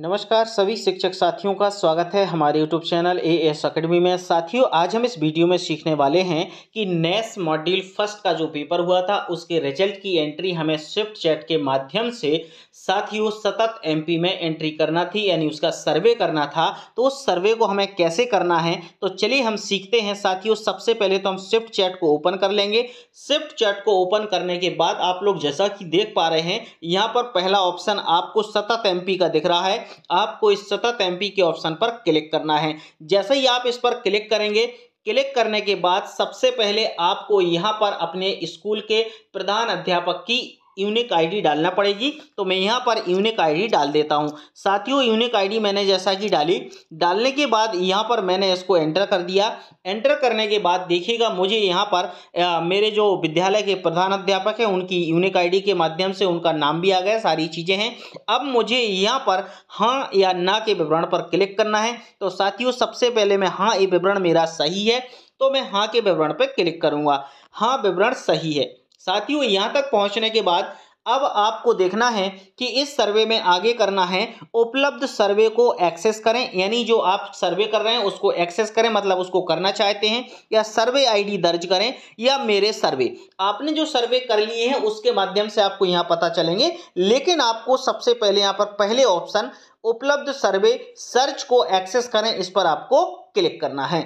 नमस्कार सभी शिक्षक साथियों का स्वागत है हमारे YouTube channel A S academy में साथियों आज हम इस वीडियो में सीखने वाले हैं कि नेस मॉड्यूल फर्स्ट का जो पेपर हुआ था उसके रिजल्ट की एंट्री हमें स्विफ्ट चैट के माध्यम से साथियों सतत एमपी में एंट्री करना थी यानी उसका सर्वे करना था तो उस सर्वे को हमें कैसे करना है तो चलिए हम सीखते हैं साथियों सबसे पहले तो हम स्विफ्ट चैट को ओपन कर लेंगे स्विफ्ट चैट को ओपन करने के बाद आप लोग जैसा कि देख पा रहे हैं यहाँ पर पहला ऑप्शन आपको सतत एम का दिख रहा है आपको इस सतत एमपी के ऑप्शन पर क्लिक करना है जैसे ही आप इस पर क्लिक करेंगे क्लिक करने के बाद सबसे पहले आपको यहाँ पर अपने स्कूल के प्रधान अध्यापक की यूनिक आईडी डालना पड़ेगी तो मैं यहाँ पर यूनिक आईडी डाल देता हूँ साथियों यूनिक आईडी मैंने जैसा कि डाली डालने के बाद यहाँ पर मैंने इसको एंटर कर दिया एंटर करने के बाद देखिएगा मुझे यहाँ पर आ, मेरे जो विद्यालय के प्रधानाध्यापक हैं उनकी यूनिक आईडी के माध्यम से उनका नाम भी आ गया सारी चीज़ें हैं अब मुझे यहाँ पर हाँ या ना के विवरण पर क्लिक करना है तो साथियों सबसे पहले मैं हाँ ये विवरण मेरा सही है तो मैं हाँ के विवरण पर क्लिक करूँगा हाँ विवरण सही है साथियों यहाँ तक पहुँचने के बाद अब आपको देखना है कि इस सर्वे में आगे करना है उपलब्ध सर्वे को एक्सेस करें यानी जो आप सर्वे कर रहे हैं उसको एक्सेस करें मतलब उसको करना चाहते हैं या सर्वे आईडी दर्ज करें या मेरे सर्वे आपने जो सर्वे कर लिए हैं उसके माध्यम से आपको यहाँ पता चलेंगे लेकिन आपको सबसे पहले यहाँ पर पहले ऑप्शन उपलब्ध सर्वे सर्च को एक्सेस करें इस पर आपको क्लिक करना है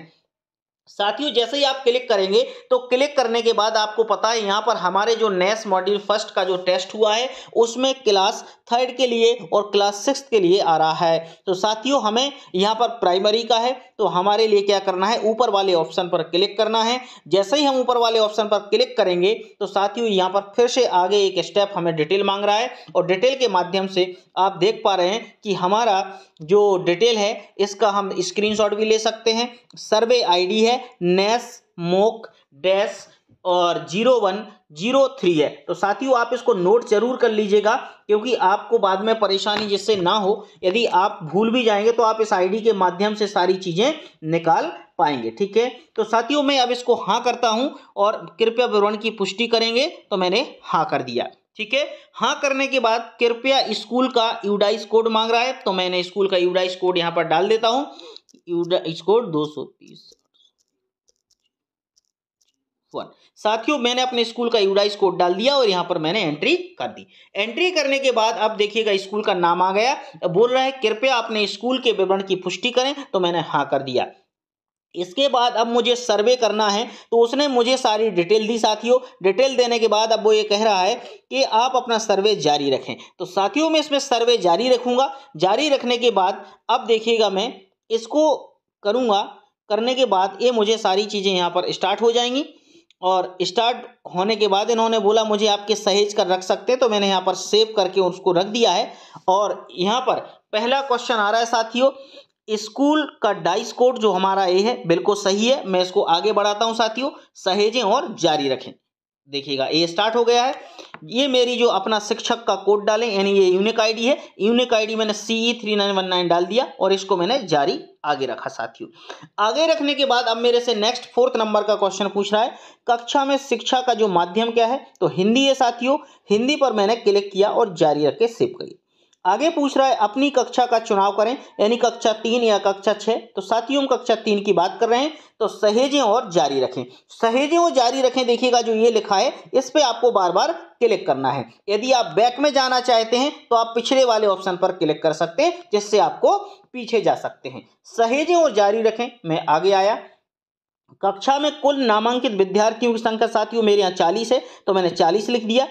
साथियों जैसे ही आप क्लिक करेंगे तो क्लिक करने के बाद आपको पता है यहाँ पर हमारे जो नेस मॉड्यूल फर्स्ट का जो टेस्ट हुआ है उसमें क्लास थर्ड के लिए और क्लास सिक्स के लिए आ रहा है तो साथियों हमें यहाँ पर प्राइमरी का है तो हमारे लिए क्या करना है ऊपर वाले ऑप्शन पर क्लिक करना है जैसे ही हम ऊपर वाले ऑप्शन पर क्लिक करेंगे तो साथियों यहाँ पर फिर से आगे एक स्टेप हमें डिटेल मांग रहा है और डिटेल के माध्यम से आप देख पा रहे हैं कि हमारा जो डिटेल है इसका हम स्क्रीन भी ले सकते हैं सर्वे आई है नेस मोक डैश और जीरो वन जीरो थ्री है तो साथियों आप इसको नोट जरूर कर लीजिएगा क्योंकि आपको बाद में परेशानी जिससे ना हो यदि आप भूल भी जाएंगे तो आप इस आईडी के माध्यम से सारी चीज़ें निकाल पाएंगे ठीक है तो साथियों मैं अब इसको हाँ करता हूँ और कृपया विवरण की पुष्टि करेंगे तो मैंने हाँ कर दिया ठीक है हाँ करने के बाद कृपया स्कूल का यूडाइस कोड मांग रहा है तो मैंने स्कूल का यूडाइस कोड यहाँ पर डाल देता हूँ यूडाइस कोड दो वन साथियों मैंने अपने स्कूल का यूडाइस कोड डाल दिया और यहाँ पर मैंने एंट्री कर दी एंट्री करने के बाद अब देखिएगा स्कूल का नाम आ गया बोल रहा है कृपया अपने स्कूल के विवरण की पुष्टि करें तो मैंने हाँ कर दिया इसके बाद अब मुझे सर्वे करना है तो उसने मुझे सारी डिटेल दी साथियों डिटेल देने के बाद अब वो ये कह रहा है कि आप अपना सर्वे जारी रखें तो साथियों मैं इसमें सर्वे जारी रखूंगा जारी रखने के बाद अब देखिएगा मैं इसको करूंगा करने के बाद ये मुझे सारी चीज़ें यहाँ पर स्टार्ट हो जाएंगी और स्टार्ट होने के बाद इन्होंने बोला मुझे आपके सहेज कर रख सकते हैं तो मैंने यहाँ पर सेव करके उसको रख दिया है और यहाँ पर पहला क्वेश्चन आ रहा है साथियों स्कूल का डाइस कोड जो हमारा ए है बिल्कुल सही है मैं इसको आगे बढ़ाता हूँ साथियों सहेजें और जारी रखें देखिएगा ए स्टार्ट हो गया है ये मेरी जो अपना शिक्षक का कोड डालें यानी ये यूनिक आईडी है यूनिक आईडी मैंने C E three nine one nine डाल दिया और इसको मैंने जारी आगे रखा साथियों आगे रखने के बाद अब मेरे से नेक्स्ट फोर्थ नंबर का क्वेश्चन पूछ रहा है कक्षा में शिक्षा का जो माध्यम क्या है तो हिंदी है साथियों हिंदी पर मैंने क्लिक किया और जारी रखे सेव करिए आगे पूछ रहा है अपनी कक्षा का चुनाव करें यानी कक्षा तीन या कक्षा छः तो साथियों कक्षा तीन की बात कर रहे हैं तो सहेजें और जारी रखें सहेजें और जारी रखें देखिएगा जो ये लिखा है इस पे आपको बार बार क्लिक करना है यदि आप बैक में जाना चाहते हैं तो आप पिछले वाले ऑप्शन पर क्लिक कर सकते हैं जिससे आपको पीछे जा सकते हैं सहेजें और जारी रखें मैं आगे आया कक्षा में कुल नामांकित विद्यार्थियों की संख्या साथियों मेरे यहाँ चालीस है तो मैंने चालीस लिख दिया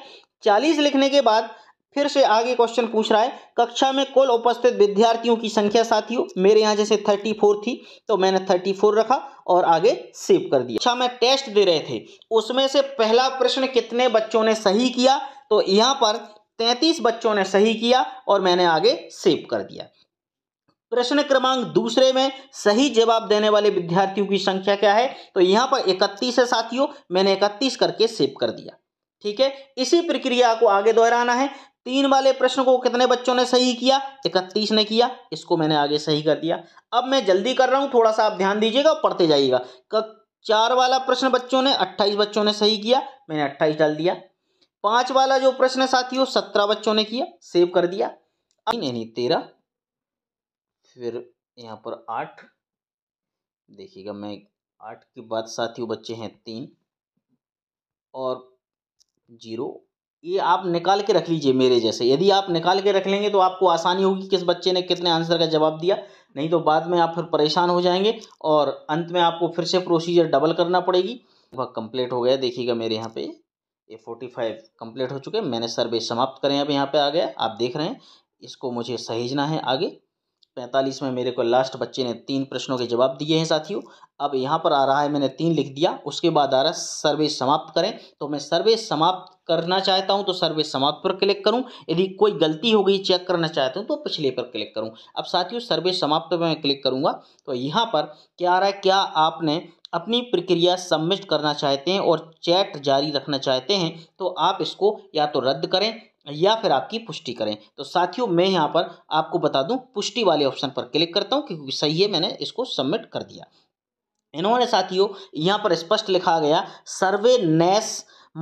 चालीस लिखने के बाद फिर से आगे क्वेश्चन पूछ रहा है कक्षा में कुल उपस्थित विद्यार्थियों की संख्या साथियों मेरे यहाँ जैसे थर्टी फोर थी तो मैंने थर्टी फोर रखा और आगे सेव कर दिया अच्छा मैं टेस्ट दे रहे थे उसमें से पहला प्रश्न कितने बच्चों ने सही किया तो यहाँ पर तैंतीस बच्चों ने सही किया और मैंने आगे सेव कर दिया प्रश्न क्रमांक दूसरे में सही जवाब देने वाले विद्यार्थियों की संख्या क्या है तो यहाँ पर इकतीस है साथियों मैंने इकतीस करके सेव कर दिया ठीक है इसी प्रक्रिया को आगे दोहराना है तीन वाले प्रश्न को कितने बच्चों ने सही किया इकतीस ने किया इसको मैंने आगे सही कर दिया अब मैं जल्दी कर रहा हूँ थोड़ा सा आप ध्यान दीजिएगा पढ़ते जाइएगा चार वाला प्रश्न बच्चों ने अट्ठाईस बच्चों ने सही किया मैंने अट्ठाईस डाल दिया पांच वाला जो प्रश्न साथी हो सत्रह बच्चों ने किया सेव कर दिया नहीं तेरह फिर यहाँ पर आठ देखिएगा मैं आठ के बाद साथियों बच्चे हैं तीन और जीरो ये आप निकाल के रख लीजिए मेरे जैसे यदि आप निकाल के रख लेंगे तो आपको आसानी होगी किस बच्चे ने कितने आंसर का जवाब दिया नहीं तो बाद में आप फिर परेशान हो जाएंगे और अंत में आपको फिर से प्रोसीजर डबल करना पड़ेगी वह कंप्लीट हो गया देखिएगा मेरे यहाँ पे ये फोर्टी फाइव कम्प्लीट हो चुके मैंने सर्वे समाप्त करें अब यहाँ पे आ गया आप देख रहे हैं इसको मुझे सहेजना है आगे पैंतालीस में मेरे को लास्ट बच्चे ने तीन प्रश्नों के जवाब दिए हैं साथियों अब यहाँ पर आ रहा है मैंने तीन लिख दिया उसके बाद आ रहा है सर्वे समाप्त करें तो मैं सर्वे समाप्त करना चाहता हूं तो सर्वे समाप्त पर क्लिक करूं यदि कोई गलती हो गई चेक करना चाहता हूं तो पिछले पर क्लिक करूं अब साथियों सर्वे समाप्त पर मैं क्लिक करूंगा तो यहां पर क्या आ रहा है क्या आपने अपनी प्रक्रिया सबमिट करना चाहते हैं और चैट जारी रखना चाहते हैं तो आप इसको या तो रद्द करें या फिर आपकी पुष्टि करें तो साथियों मैं यहाँ पर आपको बता दूँ पुष्टि वाले ऑप्शन पर क्लिक करता हूँ क्योंकि सही है मैंने इसको सबमिट कर दिया इन्होंने साथियों यहाँ पर स्पष्ट लिखा गया survey NAS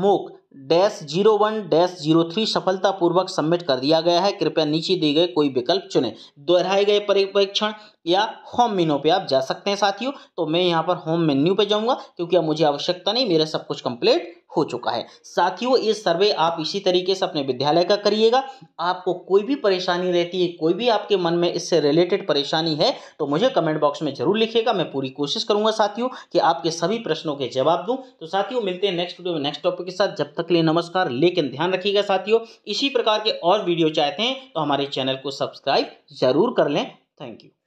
mock dash zero one dash zero three सफलतापूर्वक सबमिट कर दिया गया है कृपया नीचे दिए गए कोई विकल्प चुनें दोहराए गए परिपरीक्षण या होम मेन्यू पे आप जा सकते हैं साथियों तो मैं यहाँ पर होम मेन्यू पे जाऊँगा क्योंकि अब मुझे आवश्यकता नहीं मेरा सब कुछ कंप्लीट हो चुका है साथियों ये सर्वे आप इसी तरीके से अपने विद्यालय का करिएगा आपको कोई भी परेशानी रहती है कोई भी आपके मन में इससे रिलेटेड परेशानी है तो मुझे कमेंट बॉक्स में जरूर लिखिएगा मैं पूरी कोशिश करूँगा साथियों कि आपके सभी प्रश्नों के जवाब दूँ तो साथियों मिलते हैं नेक्स्ट वीडियो में नेक्स्ट टॉपिक के साथ जब तक तक लिए नमस्कार लेकिन ध्यान रखिएगा साथियों इसी प्रकार के और वीडियो चाहते हैं तो हमारे चैनल को सब्सक्राइब जरूर कर लें थैंक यू